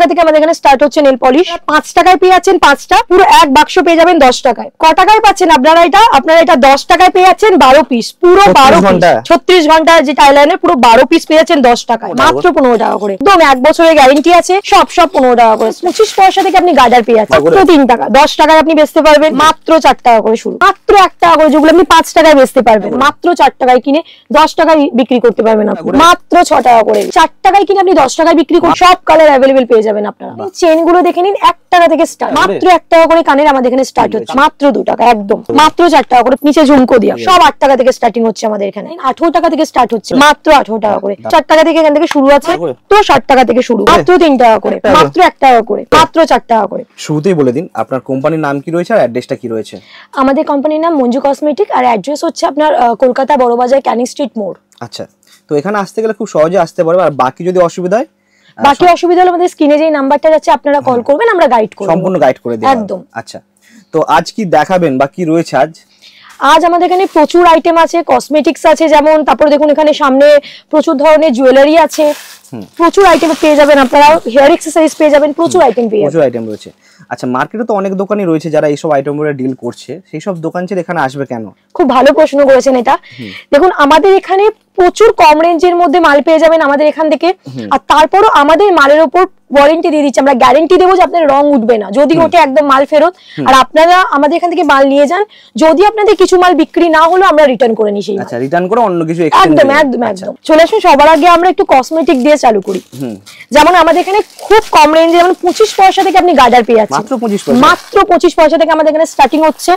টাকা থেকে আমাদের এখানে স্টার্ট হচ্ছে নেল পলিশ পাঁচ টাকায় পেয়ে যাচ্ছেন পাঁচটা পুরো এক বাক্স পেয়ে যাবেন দশ টাকায় ক টাকায় পাচ্ছেন আপনারা এটা আপনারা এটা দশ টাকায় পেয়ে যাচ্ছেন বারো পিস পুরো বারো ছত্রিশ ঘন্টা যে টাইলাইনের পুরো বারো পিস পেয়ে যাচ্ছেন দশ টাকায় মাত্র পনেরো টাকা করে একদম এক বছরের গ্যারেন্টি আছে সব সব পনেরো টাকা করে পঁচিশ পয়সা থেকে আপনি গাডার পেয়ে যাচ্ছেন পুরো তিন টাকা দশ টাকায় আপনি বেচতে পারবেন মাত্র চার টাকা করে শুরু মাত্র এক টাকা করে যেগুলো আপনি পাঁচ টাকায় বেচতে পারবেন মাত্র চার টাকায় কিনে দশ টাকায় বিক্রি করতে পারবেন আপনি মাত্র ছ টাকা করে চার টাকায় কিনে আপনি দশ টাকায় বিক্রি করুন সব কালার অ্যাভেলেবেল পেয়ে যাবেন যাবেন আপনারা চেন গুলো দেখে নিন এক টাকা থেকে স্টার্ট মানে মাত্র এক টাকা করে কানের আমাদের এখানে স্টার্ট হচ্ছে মানে মাত্র দু টাকা একদম মাত্র চার টাকা করে নিচে ঝুমকো দিয়া সব আট টাকা থেকে স্টার্টিং হচ্ছে আমাদের এখানে মানে আঠারো টাকা থেকে স্টার্ট হচ্ছে মাত্র আঠারো টাকা করে চার টাকা থেকে এখান থেকে শুরু আছে হ্যাঁ, তো ষাট টাকা থেকে শুরু হ্যাঁ। মাত্র তিন টাকা করে হ্যাঁ। মাত্র এক টাকা করে মাত্র চার টাকা করে শুরুতেই বলে দিন আপনার কোম্পানির নাম কি রয়েছে আর অ্যাড্রেসটা কি রয়েছে আমাদের কোম্পানির নাম মঞ্জু কসমেটিক আর অ্যাড্রেস হচ্ছে আপনার কলকাতা বড়বাজার ক্যানিং স্ট্রিট মোড় আচ্ছা তো এখানে আসতে গেলে খুব সহজে আসতে পারবে আর বাকি যদি অসুবিধা হয় বাকি অসুবিধা হলে আমাদের স্ক্রিনে যে নাম্বারটা যাচ্ছে আপনারা কল করবেন আমরা গাইড করব সম্পূর্ণ গাইড করে দেব একদম আচ্ছা তো আজ কি দেখাবেন বা কি রয়েছে আজ আজ আমাদের এখানে প্রচুর আইটেম আছে কসমেটিক্স আছে যেমন তারপর দেখুন এখানে সামনে প্রচুর ধরনের জুয়েলারি আছে প্রচুর আইটেম পেয়ে যাবেন আপনারা হেয়ার এক্সারসাইজ পেয়ে যাবেন প্রচুর আইটেম পেয়ে প্রচুর আইটেম রয়েছে আচ্ছা মার্কেটে তো অনেক দোকানই রয়েছে যারা এইসব আইটেমগুলো ডিল করছে সেই সব দোকান ছেড়ে এখানে আসবে কেন খুব ভালো প্রশ্ন করেছেন এটা দেখুন আমাদের এখানে প্রচুর কম রেঞ্জের মধ্যে মাল পেয়ে যাবেন আমাদের এখান থেকে আর তারপরও আমাদের মালের উপর ওয়ারেন্টি দিয়ে দিচ্ছি আমরা গ্যারেন্টি দেবো যে আপনার রং উঠবে না যদি ওঠে একদম মাল ফেরত আর আপনারা আমাদের এখান থেকে মাল নিয়ে যান যদি আপনাদের কিছু মাল বিক্রি না হলো আমরা রিটার্ন করে নিই আচ্ছা রিটার্ন করে অন্য কিছু একদম একদম একদম আচ্ছা। চলে আসুন সবার আগে আমরা একটু কসমেটিক দিয়ে চালু করি যেমন আমাদের এখানে খুব কম রেঞ্জে যেমন পঁচিশ পয়সা থেকে আপনি গার্ডার পেয়ে যাচ্ছেন মাত্র পঁচিশ মাত্র পঁচিশ পয়সা থেকে আমাদের এখানে স্টার্টিং হচ্ছে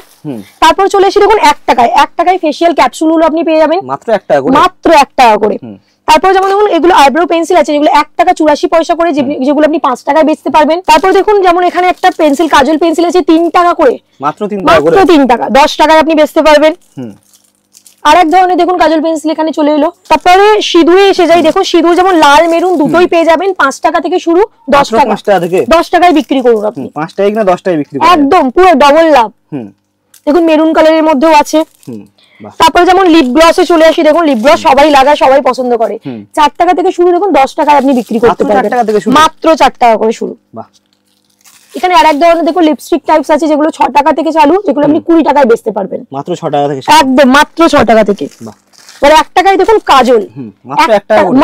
তারপর চলে এসে দেখুন এক টাকায় এক টাকায় ফেসিয়াল ক্যাপসুল আপনি পেয়ে যাবেন মাত্র এক টাকা মাত্র পুরো এক টাকা করে তারপর যেমন দেখুন এগুলো আইব্রো পেন্সিল আছে যেগুলো এক টাকা চুরাশি পয়সা করে যেগুলো আপনি পাঁচ টাকায় বেচতে পারবেন তারপর দেখুন যেমন এখানে একটা পেন্সিল কাজল পেন্সিল আছে তিন টাকা করে মাত্র তিন টাকা দশ টাকায় আপনি বেচতে পারবেন আর এক ধরনের দেখুন কাজল পেন্সিল এখানে চলে এলো তারপরে সিঁদুরে এসে যাই দেখুন সিঁদুর যেমন লাল মেরুন দুটোই পেয়ে যাবেন পাঁচ টাকা থেকে শুরু দশ টাকা দশ টাকায় বিক্রি করুন আপনি পাঁচ টাকা কিনা দশ টাকায় বিক্রি একদম পুরো ডবল লাভ দেখুন মেরুন কালারের মধ্যেও আছে তারপরে যেমন লিপ এ চলে আসি দেখুন লিপ গ্লস সবাই লাগায় সবাই পছন্দ করে চার টাকা থেকে শুরু দেখুন দশ টাকায় আপনি বিক্রি করতে পারেন মাত্র চার টাকা করে শুরু এখানে আর এক ধরনের দেখুন লিপস্টিক টাইপস আছে যেগুলো ছ টাকা থেকে চালু যেগুলো আপনি কুড়ি টাকায় বেচতে পারবেন মাত্র ছ টাকা থেকে একদম মাত্র ছ টাকা থেকে বাহ মানে এক টাকায় দেখুন কাজল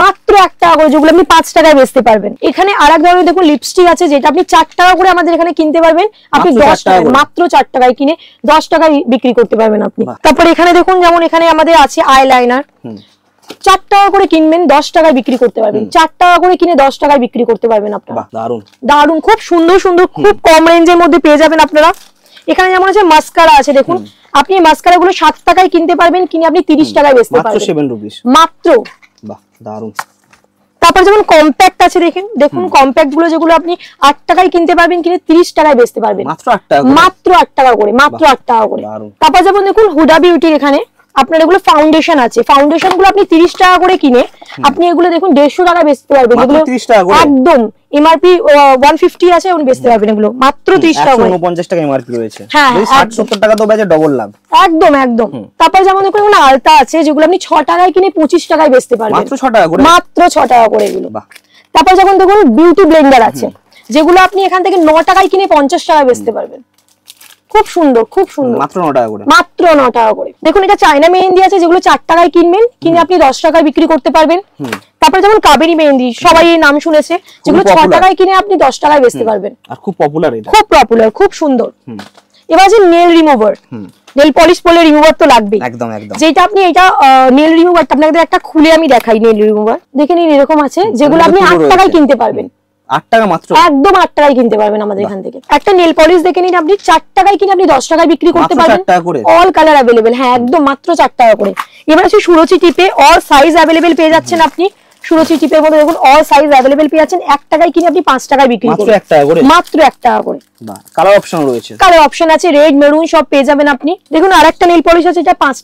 মাত্র এক টাকা করে যেগুলো আপনি পাঁচ টাকায় বেচতে পারবেন এখানে আর এক ধরনের দেখুন লিপস্টিক আছে যেটা আপনি চার টাকা করে আমাদের এখানে কিনতে পারবেন আপনি দশ টাকা মাত্র চার টাকায় কিনে দশ টাকায় বিক্রি করতে পারবেন আপনি তারপরে এখানে দেখুন যেমন এখানে আমাদের আছে আইলাইনার চার টাকা করে কিনবেন দশ টাকায় বিক্রি করতে পারবেন চার টাকা করে কিনে দশ টাকায় বিক্রি করতে পারবেন আপনারা দারুন দারুন খুব সুন্দর সুন্দর খুব কম রেঞ্জের মধ্যে পেয়ে যাবেন আপনারা এখানে যেমন আছে মাস্কারা আছে দেখুন আপনি মাস্কারা গুলো সাত টাকায় কিনতে পারবেন কিনে আপনি তিরিশ টাকায় বেচতে পারবেন মাত্র দারুন তারপর যেমন কম্প্যাক্ট আছে দেখেন দেখুন কম্প্যাক্ট গুলো যেগুলো আপনি আট টাকায় কিনতে পারবেন কিনে তিরিশ টাকায় বেচতে পারবেন মাত্র আট টাকা মাত্র আট টাকা করে মাত্র আট টাকা করে তারপর যেমন দেখুন হুডা বিউটির এখানে আপনার এগুলো ফাউন্ডেশন আছে ফাউন্ডেশন গুলো আপনি তিরিশ টাকা করে কিনে আপনি এগুলো দেখুন দেড়শো টাকা বেচতে পারবেন একদম এমআরপি ওয়ান ফিফটি আছে এখন বেচতে পারবেন এগুলো মাত্র ত্রিশ টাকা উনপঞ্চাশ টাকা এমআরপি রয়েছে হ্যাঁ, হ্যাঁ সত্তর টাকা তো বেচে ডবল লাভ একদম একদম তারপর যেমন দেখুন এগুলো আলতা আছে যেগুলো আপনি ছ টাকায় কিনে পঁচিশ টাকায় বেচতে পারবেন মাত্র ছ টাকা করে মাত্র ছ টাকা করে এগুলো তারপর যখন দেখুন বিউটি ব্লেন্ডার আছে যেগুলো আপনি এখান থেকে ন টাকায় কিনে পঞ্চাশ টাকায় বেচতে পারবেন খুব সুন্দর খুব সুন্দর মাত্র ন টাকা করে মাত্র টাকা করে দেখুন এটা চায়না মেহেন্দি আছে যেগুলো চার টাকায় কিনবেন কিনে আপনি দশ টাকায় বিক্রি করতে পারবেন তারপরে যেমন কাবেরি মেহেন্দি সবাই এই নাম শুনেছে যেগুলো ছ টাকায় কিনে আপনি দশ টাকায় বেচতে পারবেন আর খুব পপুলার খুব পপুলার খুব সুন্দর এবার যে নেল রিমুভার নেল পলিশ পরলে রিমুভার তো লাগবেই একদম একদম যেটা আপনি এটা নেল রিমুভারটা আপনাদের একটা খুলে আমি দেখাই নেল রিমুভার দেখে নিন এরকম আছে যেগুলো আপনি আট টাকায় কিনতে পারবেন মাত্র একদম আট টাকায় কিনতে পারবেন আমাদের এখান থেকে একটা নেল পলিশ দেখে নিন আপনি চার টাকায় কিনে আপনি দশ টাকায় বিক্রি করতে অল কালার অ্যাভেলেবেল হ্যাঁ একদম মাত্র চার টাকা করে এবার টিপে অল সাইজ অ্যাভেলেবেল পেয়ে যাচ্ছেন আপনি সুরচি টিপের মধ্যে দেখুন অল সাইজ এক টাকায় কিনে আপনি পাঁচ টাকায় বিক্রি করবেন এক টাকা করে মাত্র এক টাকা করে পাঁচ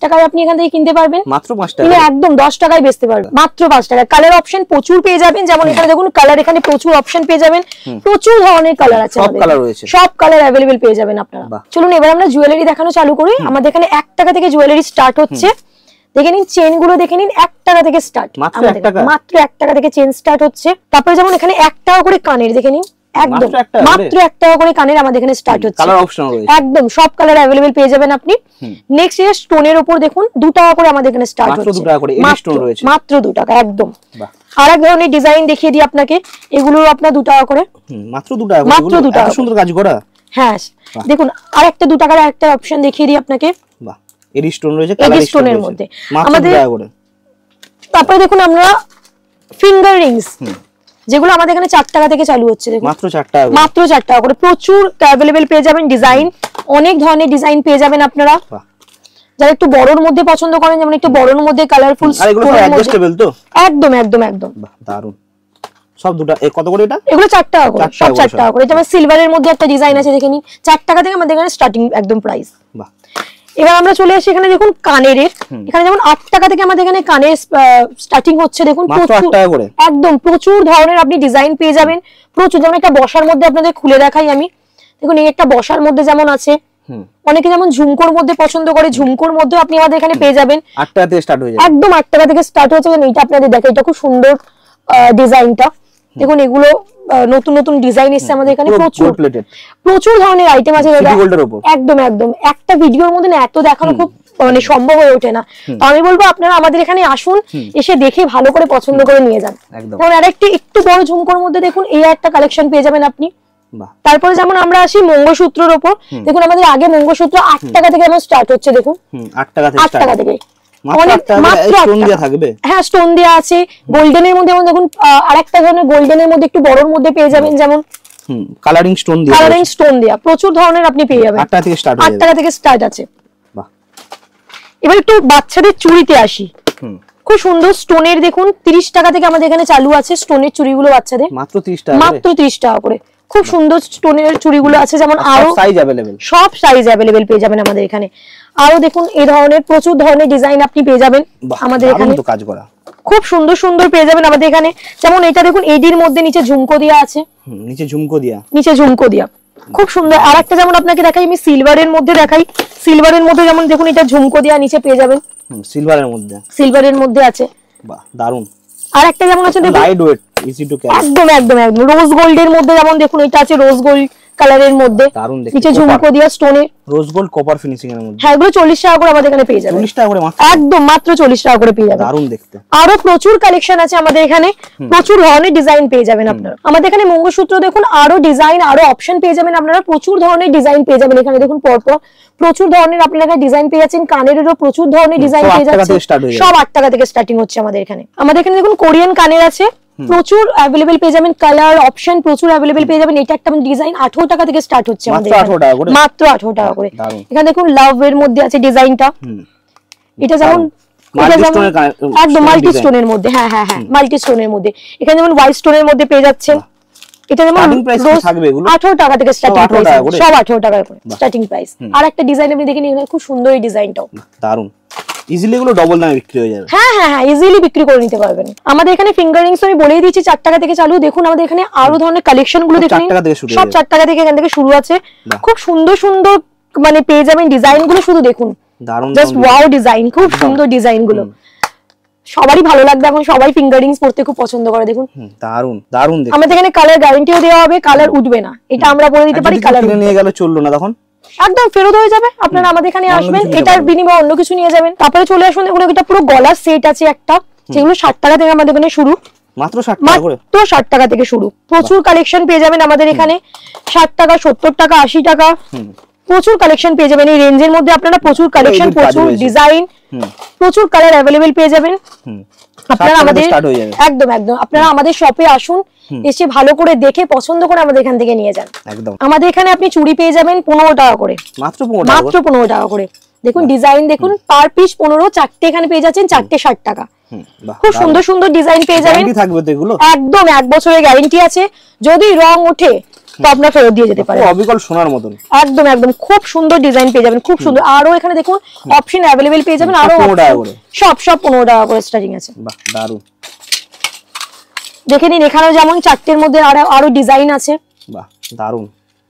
টাকায় কালার অপশন প্রচুর পেয়ে যাবেন যেমন এখানে দেখুন কালার এখানে প্রচুর অপশন পেয়ে যাবেন প্রচুর ধরনের কালার আছে সব কালার সব কালার অ্যাভেলেবেল পেয়ে যাবেন আপনারা চলুন এবার আমরা জুয়েলারি দেখানো চালু করি আমাদের এখানে এক টাকা থেকে জুয়েলারি স্টার্ট হচ্ছে দেখে নিন চেন গুলো দেখে নিন এক টাকা থেকে স্টার্ট মাত্র এক টাকা থেকে চেন স্টার্ট হচ্ছে তারপরে যেমন এখানে এক টাকা করে কানের দেখে নিন একদম সব কালার অ্যাভেলেবেল পেয়ে যাবেন আপনি নেক্সট দেখুন করে আমাদের এখানে স্টার্ট হচ্ছে মাত্র একদম আর এক ধরনের ডিজাইন দেখিয়ে দিই আপনাকে এগুলো আপনার দু টাকা করে মাত্র দু টাকা সুন্দর কাজ করা হ্যাঁ দেখুন আর একটা দু টাকার একটা অপশন দেখিয়ে দিই আপনাকে এডি রয়েছে মধ্যে আমাদের তারপরে দেখুন আমরা ফিঙ্গার রিংস যেগুলো আমাদের এখানে চার টাকা থেকে চালু হচ্ছে মাত্র টাকা মাত্র টাকা করে প্রচুর অ্যাভেলেবেল পেয়ে যাবেন ডিজাইন অনেক ধরনের ডিজাইন পেয়ে যাবেন আপনারা যারা একটু বড়র মধ্যে পছন্দ করেন যেমন একটু বড়র মধ্যে কালারফুল তো একদম একদম একদম দারুন সব দুটো কত করে এটা এগুলো 4 টাকা করে সব 4 টাকা করে যেমন সিলভারের মধ্যে একটা ডিজাইন আছে দেখে 4 টাকা থেকে আমাদের এখানে স্টার্টিং একদম প্রাইস বাহ এবার আমরা চলে আসি এখানে দেখুন কানের এখানে যেমন আট টাকা থেকে আমাদের এখানে কানের স্টার্টিং হচ্ছে দেখুন একদম প্রচুর ধরনের আপনি ডিজাইন পেয়ে যাবেন প্রচুর যেমন একটা বসার মধ্যে আপনাদের খুলে দেখাই আমি দেখুন এই একটা বসার মধ্যে যেমন আছে অনেকে যেমন ঝুমকোর মধ্যে পছন্দ করে ঝুমকোর মধ্যে আপনি আমাদের এখানে পেয়ে যাবেন আট টাকা থেকে স্টার্ট হয়ে যাবে একদম আট টাকা থেকে স্টার্ট হয়েছে এইটা আপনাদের দেখে এটা খুব সুন্দর ডিজাইনটা দেখুন এগুলো নতুন নতুন ডিজাইন এসছে আমাদের এখানে প্রচুর প্রচুর ধরনের আইটেম আছে একদম একদম একটা ভিডিওর মধ্যে না এত দেখানো খুব মানে সম্ভব হয়ে ওঠে না তো আমি বলবো আপনারা আমাদের এখানে আসুন এসে দেখে ভালো করে পছন্দ করে নিয়ে যান কারণ আরেকটি একটু বড় ঝুমকোর মধ্যে দেখুন এই একটা কালেকশন পেয়ে যাবেন আপনি তারপরে যেমন আমরা আসি মঙ্গলসূত্রের ওপর দেখুন আমাদের আগে মঙ্গলসূত্র আট টাকা থেকে আমার স্টার্ট হচ্ছে দেখুন আট টাকা থেকে স্টোন দেওয়া হ্যাঁ, আছে গোল্ডেনের মধ্যে যেমন দেখুন আর একটা ধরনের গোল্ডেনের মধ্যে একটু বড়র মধ্যে পেয়ে যাবেন যেমন কালারিং স্টোন কালারিং স্টোন দেয়া প্রচুর ধরনের আপনি পেয়ে যাবেন 8 থেকে স্টার্ট 8 থেকে স্টার্ট আছে এবার একটু বাচ্চাদের চুড়িতে আসি খুব সুন্দর স্টোনের দেখুন তিরিশ টাকা থেকে আমাদের এখানে চালু আছে স্টোনের চুড়িগুলো বাচ্চাদের মাত্র ত্রিশ টাকা মাত্র ত্রিশ টাকা করে খুব সুন্দর স্টোনের চুড়িগুলো আছে যেমন আরো সাইজ অ্যাভেলেবেল সব সাইজ অ্যাভেলেবেল পেয়ে যাবেন আমাদের এখানে আরো দেখুন এই ধরনের প্রচুর ধরনের ডিজাইন আপনি পেয়ে যাবেন আমাদের এখানে কাজ করা খুব সুন্দর সুন্দর পেয়ে যাবেন আমাদের এখানে যেমন এটা দেখুন এডির মধ্যে নিচে ঝুমকো দেওয়া আছে নিচে ঝুমকো দেওয়া নিচে ঝুমকো দেওয়া খুব সুন্দর আর একটা যেমন আপনাকে দেখাই আমি সিলভারের মধ্যে দেখাই সিলভারের মধ্যে যেমন দেখুন এটা ঝুমকো দেওয়া নিচে পেয়ে যাবেন সিলভারের মধ্যে সিলভারের মধ্যে আছে বাহ দারুন আর একটা যেমন আছে light weight easy to carry একদম একদম একদম রোজ গোল্ডের মধ্যে যেমন দেখুন এটা আছে রোজ গোল্ড কালারের মধ্যে নিচে ঝুমকো দিয়া রোজ গোল্ড কপার ফিনিশিং এর মধ্যে হ্যাঁ এগুলো 40 টাকা করে আমাদের এখানে পেয়ে 40 টাকা করে মাত্র একদম মাত্র 40 টাকা করে পেয়ে দেখতে আরো প্রচুর কালেকশন আছে আমাদের এখানে প্রচুর ধরনের ডিজাইন পেয়ে যাবেন আপনারা আমাদের এখানে মঙ্গলসূত্র দেখুন আরো ডিজাইন আরো অপশন পেয়ে যাবেন আপনারা প্রচুর ধরনের ডিজাইন পেয়ে যাবেন এখানে দেখুন পরপর প্রচুর ধরনের আপনারা ডিজাইন পেয়ে যাচ্ছেন কানেরও প্রচুর ধরনের ডিজাইন পেয়ে যাচ্ছেন সব 8 টাকা থেকে স্টার্টিং হচ্ছে আমাদের এখানে আমাদের এখানে দেখুন কোরিয়ান কানের আছে প্রচুর অ্যাভেলেবেল পেয়ে যাবেন কালার অপশন প্রচুর অ্যাভেলেবেল পেয়ে যাবেন এটা একটা ডিজাইন মানে আঠারো টাকা থেকে স্টার্ট হচ্ছে মাত্র আঠারো টাকা করে এখানে দেখুন লাভ এর মধ্যে আছে ডিজাইনটা এটা যেমন মাল্টি স্টোনের মধ্যে হ্যাঁ হ্যাঁ হ্যাঁ মাল্টি স্টোনের মধ্যে এখানে যেমন স্টোনের মধ্যে পেয়ে এটা যেমন আঠারো টাকা থেকে সব টাকা করে স্টার্টিং প্রাইস আর একটা ডিজাইন আপনি দেখে নিন খুব সুন্দর এই ডিজাইনটাও দারুন ইজিলি এগুলো ডবল দামে বিক্রি হয়ে যাবে হ্যাঁ হ্যাঁ হ্যাঁ ইজিলি বিক্রি করে নিতে পারবেন আমাদের এখানে আমি বলেই দিয়েছি 4 টাকা থেকে চালু দেখুন আমাদের এখানে আরো ধরনের কালেকশন গুলো দেখুন সব 4 টাকা থেকে এখান থেকে শুরু আছে খুব সুন্দর সুন্দর মানে পেয়ে যাবেন ডিজাইন গুলো শুধু দেখুন জাস্ট ওয়াও ডিজাইন খুব সুন্দর ডিজাইন গুলো সবারই ভালো লাগবে এবং সবাই রিংস পড়তে খুব পছন্দ করে দেখুন দারুন দারুন আমাদের এখানে কালার গ্যারান্টিও দেওয়া হবে কালার উঠবে না এটা আমরা বলে দিতে পারি কালার নিয়ে গেল চললো না তখন একদম ফেরত হয়ে যাবে আপনারা আমাদের এখানে আসবেন এটার বিনিময়ে অন্য কিছু নিয়ে যাবেন তারপরে চলে আসুন এগুলো একটা পুরো গলার সেট আছে একটা যেগুলো ষাট টাকা থেকে আমাদের এখানে শুরু তো ষাট টাকা থেকে শুরু প্রচুর কালেকশন পেয়ে যাবেন আমাদের এখানে ষাট টাকা সত্তর টাকা আশি টাকা প্রচুর কালেকশন পেয়ে যাবেন এই রেঞ্জের মধ্যে আপনারা প্রচুর কালেকশন প্রচুর ডিজাইন প্রচুর কালার অ্যাভেলেবেল পেয়ে যাবেন আপনারা আমাদের একদম একদম আপনারা আমাদের শপে আসুন এসে ভালো করে দেখে পছন্দ করে আমাদের এখান থেকে নিয়ে যান একদম আমাদের এখানে আপনি চুড়ি পেয়ে যাবেন পনেরো টাকা করে মাত্র পনেরো টাকা করে দেখুন ডিজাইন দেখুন পার পিস পনেরো চারটে এখানে পেয়ে যাচ্ছেন চারটে ষাট টাকা খুব সুন্দর সুন্দর ডিজাইন পেয়ে যাবেন একদম এক বছরের গ্যারেন্টি আছে যদি রং ওঠে তো আপনারা ফেরত দিয়ে যেতে পারেন অবিকল সোনার মতন একদম একদম খুব সুন্দর ডিজাইন পেয়ে যাবেন খুব সুন্দর আরো এখানে দেখুন অপশন অ্যাভেলেবেল পেয়ে যাবেন আরো সব সব পনেরো টাকা করে স্টার্টিং আছে দারুন দেখে নিন এখানেও যেমন চারটের মধ্যে আরো আরো ডিজাইন আছে বাহ দারুন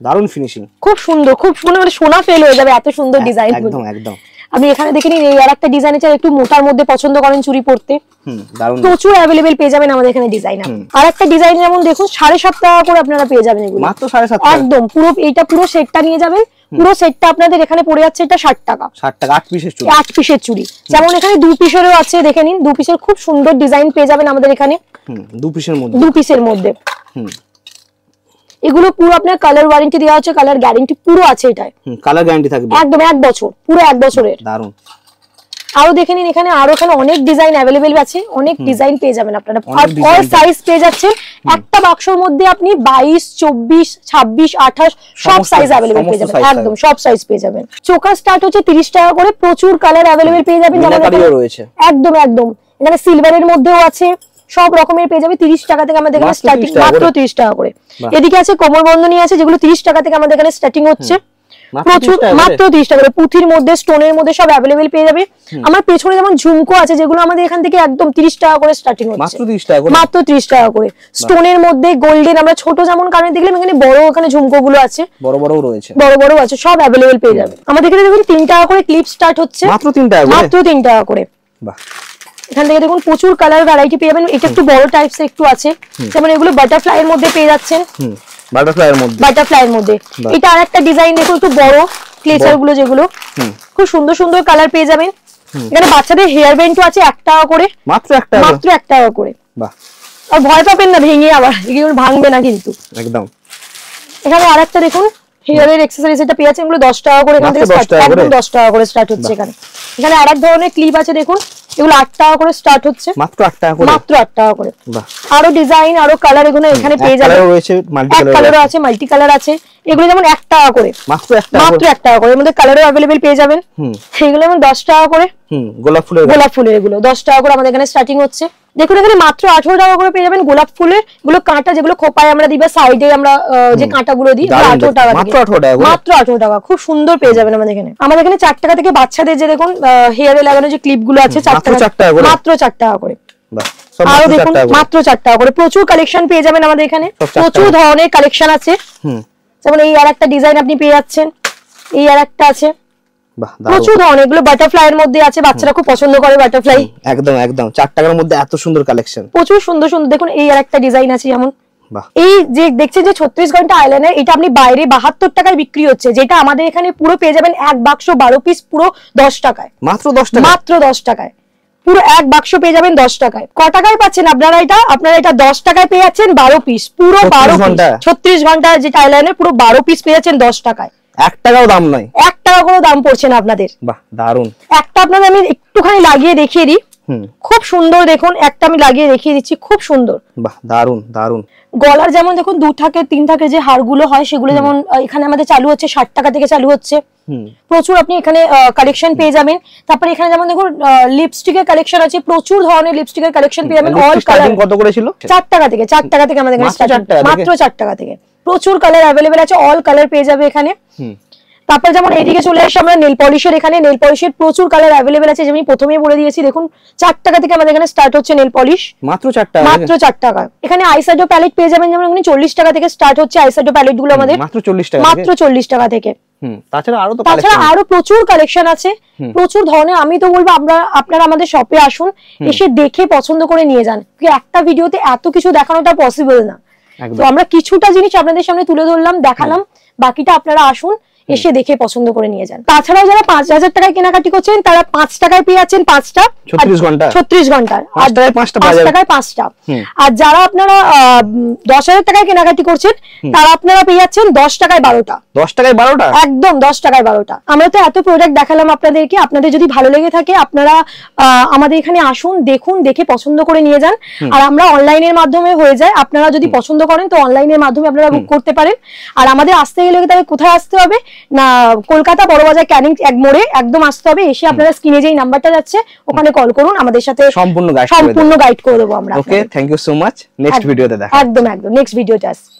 দারুন ফিনিশিং খুব সুন্দর খুব সুন্দর মানে সোনা ফেল হয়ে যাবে এত সুন্দর ডিজাইন একদম একদম আপনি এখানে দেখে নিন এই আর একটা ডিজাইন চাই একটু মোটার মধ্যে পছন্দ করেন চুরি পড়তে প্রচুর অ্যাভেলেবেল পেয়ে যাবেন আমাদের এখানে ডিজাইন আর একটা ডিজাইন যেমন দেখুন সাড়ে সাত টাকা করে আপনারা পেয়ে যাবেন এগুলো সাত একদম পুরো এইটা পুরো সেটটা নিয়ে যাবেন পুরো সেটটা আপনাদের এখানে পড়ে যাচ্ছে এটা ষাট টাকা ষাট টাকা আট পিসের চুড়ি আট পিসের চুড়ি যেমন এখানে দু পিসেরও আছে দেখে নিন দু পিসের খুব সুন্দর ডিজাইন পেয়ে যাবেন আমাদের এখানে দু পিসের মধ্যে দু পিসের মধ্যে এগুলো পুরো আপনার কালার ওয়ারেন্টি দেওয়া আছে কালার গ্যারেন্টি পুরো আছে এটায় কালার গ্যারেন্টি থাকবে একদম এক বছর পুরো এক বছরের দারুন আরো দেখে নিন এখানে আরো এখানে অনেক ডিজাইন অ্যাভেলেবেল আছে অনেক ডিজাইন পেয়ে যাবেন আপনারা আর অল সাইজ পেয়ে যাচ্ছে একটা বাক্সর মধ্যে আপনি 22 24 26 28 সব সাইজ अवेलेबल পেয়ে যাবেন একদম সব সাইজ পেয়ে যাবেন চোখা স্টার্ট হচ্ছে 30 টাকা করে প্রচুর কালার अवेलेबल পেয়ে যাবেন একদম একদম এখানে সিলভারের মধ্যেও আছে সব রকমের পেয়ে যাবে তিরিশ টাকা থেকে আমাদের এখানে স্টার্টিং মাত্র তিরিশ টাকা করে এদিকে আছে কোমর বন্ধনী আছে যেগুলো তিরিশ টাকা থেকে আমাদের এখানে স্টার্টিং হচ্ছে প্রচুর মাত্র তিরিশ টাকা করে পুঁথির মধ্যে স্টোনের মধ্যে সব অ্যাভেলেবেল পেয়ে যাবে আমার পেছনে যেমন ঝুমকো আছে যেগুলো আমাদের এখান থেকে একদম তিরিশ টাকা করে স্টার্টিং হচ্ছে মাত্র তিরিশ টাকা করে স্টোনের মধ্যে গোল্ডেন আমরা ছোট যেমন কারণে দেখলাম এখানে বড় ওখানে ঝুমকো গুলো আছে বড় বড় রয়েছে বড় বড় আছে সব অ্যাভেলেবেল পেয়ে যাবে আমাদের এখানে দেখুন তিন টাকা করে ক্লিপ স্টার্ট হচ্ছে মাত্র তিন টাকা মাত্র তিন টাকা করে বাহ এখান থেকে দেখুন প্রচুর কালার ভ্যারাইটি পেয়ে যাবেন এটা একটু বড় টাইপস একটু আছে যেমন এগুলো বাটারফ্লাই এর মধ্যে পেয়ে যাচ্ছেন বাটারফ্লাই এর মধ্যে বাটারফ্লাই এর মধ্যে এটা আরেকটা ডিজাইন দেখুন একটু বড় ক্লেচার গুলো যেগুলো খুব সুন্দর সুন্দর কালার পেয়ে যাবেন এখানে বাচ্চাদের হেয়ার ব্যান্ডও আছে 1 টাকা করে মাত্র 1 টাকা মাত্র 1 টাকা করে বাহ আর ভয় পাবেন না ভেঙে আবার এগুলো ভাঙবে না কিন্তু একদম এখানে আরেকটা দেখুন হেয়ারের এক্সেসরিজ এটা পেয়েছে এগুলো দশ টাকা করে এখান থেকে টাকা করে টাকা করে স্টার্ট হচ্ছে এখানে এখানে এক ধরনের ক্লিপ আছে দেখুন এগুলো আট টাকা করে স্টার্ট হচ্ছে মাত্র আট টাকা করে মাত্র আট টাকা করে আরো ডিজাইন আরো কালার এগুলো এখানে পেয়ে যাবে রয়েছে এক কালারও আছে মাল্টি কালার আছে এগুলো যেমন এক টাকা করে মাত্র এক টাকা মাত্র এক করে এর মধ্যে কালারও অ্যাভেলেবেল পেয়ে যাবেন সেগুলো যেমন দশ টাকা করে গোলাপ ফুলের গোলাপ ফুলের এগুলো দশ টাকা করে আমাদের এখানে স্টার্টিং হচ্ছে দেখুন এখানে মাত্র আঠারো টাকা করে পেয়ে যাবেন গোলাপ ফুলের গুলো কাঁটা যেগুলো খোপায় আমরা দিবা সাইডে আমরা যে কাঁটাগুলো দিই আঠারো টাকা মাত্র আঠারো টাকা খুব সুন্দর পেয়ে যাবেন আমাদের এখানে আমাদের এখানে চার টাকা থেকে বাচ্চাদের যে দেখুন হেয়ারে লাগানো যে ক্লিপ গুলো আছে চার টাকা মাত্র চার টাকা করে আরো দেখুন মাত্র চার টাকা করে প্রচুর কালেকশন পেয়ে যাবেন আমাদের এখানে প্রচুর ধরনের কালেকশন আছে যেমন এই আর একটা ডিজাইন আপনি পেয়ে যাচ্ছেন এই আর একটা আছে প্রচুর অনেকগুলো বাটারফ্লাই এর মধ্যে আছে বাচ্চারা খুব পছন্দ করে বাটারফ্লাই একদম একদম চার টাকার মধ্যে এত সুন্দর কালেকশন প্রচুর সুন্দর সুন্দর দেখুন এই আর একটা ডিজাইন আছে যেমন এই যে দেখছেন যে ছত্রিশ ঘন্টা আইল্যান্ডার এটা আপনি বাইরে বাহাত্তর টাকায় বিক্রি হচ্ছে যেটা আমাদের এখানে পুরো পেয়ে যাবেন এক বাক্স বারো পিস পুরো দশ টাকায় মাত্র দশ মাত্র দশ টাকায় পুরো এক বাক্স পেয়ে যাবেন দশ টাকায় ক টাকায় পাচ্ছেন আপনারা এটা আপনারা এটা দশ টাকায় পেয়ে যাচ্ছেন বারো পিস পুরো বারো ঘন্টা ছত্রিশ ঘন্টা যেটা আইল্যান্ডের পুরো বারো পিস পেয়ে যাচ্ছেন দশ টাকায় এক টাকাও দাম নয় এক টাকা কোনো দাম পড়ছে না আপনাদের বাহ দারুন একটা আপনাদের আমি একটুখানি লাগিয়ে দেখিয়ে দিই খুব সুন্দর দেখুন একটা আমি লাগিয়ে দেখিয়ে দিচ্ছি খুব সুন্দর বাহ দারুন দারুন গলার যেমন দেখুন দু থাকে তিন থাকে যে হারগুলো হয় সেগুলো যেমন এখানে আমাদের চালু হচ্ছে ষাট টাকা থেকে চালু হচ্ছে প্রচুর আপনি এখানে কালেকশন পেয়ে যাবেন তারপরে এখানে যেমন দেখুন লিপস্টিকের কালেকশন আছে প্রচুর ধরনের লিপস্টিকের কালেকশন পেয়ে যাবেন অল কালার কত করে ছিল 4 টাকা থেকে চার টাকা থেকে আমাদের মাত্র চার টাকা থেকে প্রচুর কালার অ্যাভেলেবেল আছে অল কালার পেয়ে যাবে এখানে তারপর যেমন এদিকে চলে আসছে আমরা নেল পলিশের এখানে নেল পলিশের প্রচুর কালার অ্যাভেলেবেল আছে যেমন প্রথমে বলে দিয়েছি দেখুন চার টাকা থেকে আমাদের এখানে স্টার্ট হচ্ছে নেল পলিশ মাত্র চার টাকা মাত্র চার টাকা এখানে আইসাইডো প্যালেট পেয়ে যাবেন যেমন এখানে চল্লিশ টাকা থেকে স্টার্ট হচ্ছে আইসাইডো প্যালেট গুলো আমাদের মাত্র চল্লিশ টাকা মাত্র চল্লিশ টাকা থেকে তাছাড়া আরো প্রচুর কালেকশন আছে প্রচুর ধরনের আমি তো বলবো আমরা আপনারা আমাদের শপে আসুন এসে দেখে পছন্দ করে নিয়ে যান একটা ভিডিওতে এত কিছু দেখানোটা পসিবল না তো আমরা কিছুটা জিনিস আপনাদের সামনে তুলে ধরলাম দেখালাম হ্যাঁ। বাকিটা আপনারা আসুন এসে দেখে পছন্দ করে নিয়ে যান তাছাড়াও যারা পাঁচ হাজার টাকায় কেনাকাটি করছেন তারা পাঁচ টাকায় পেয়ে যাচ্ছেন পাঁচটা ছত্রিশ ঘন্টা ছত্রিশ ঘন্টার আর পাঁচ টাকায় পাঁচটা আর যারা আপনারা দশ হাজার টাকায় কেনাকাটি করছেন তারা আপনারা পেয়ে যাচ্ছেন দশ টাকায় বারোটা দশ টাকায় বারোটা একদম দশ টাকায় বারোটা আমরা তো এত প্রোডাক্ট দেখালাম আপনাদেরকে আপনাদের যদি ভালো লেগে থাকে আপনারা আমাদের এখানে আসুন দেখুন দেখে পছন্দ করে নিয়ে যান আর আমরা অনলাইনের মাধ্যমে হয়ে যায় আপনারা যদি পছন্দ করেন তো অনলাইনের মাধ্যমে আপনারা বুক করতে পারেন আর আমাদের আসতে গেলে তাহলে কোথায় আসতে হবে না কলকাতা বড়বাজার ক্যানিং এক মোড়ে একদম আসতে হবে এসে আপনারা স্ক্রিনে যেই নাম্বারটা যাচ্ছে ওখানে কল করুন আমাদের সাথে সম্পূর্ণ সম্পূর্ণ গাইড করে দেবো আমরা okay thank you so much next ভিডিওতে দেখা একদম একদম নেক্সট ভিডিওতে আসছি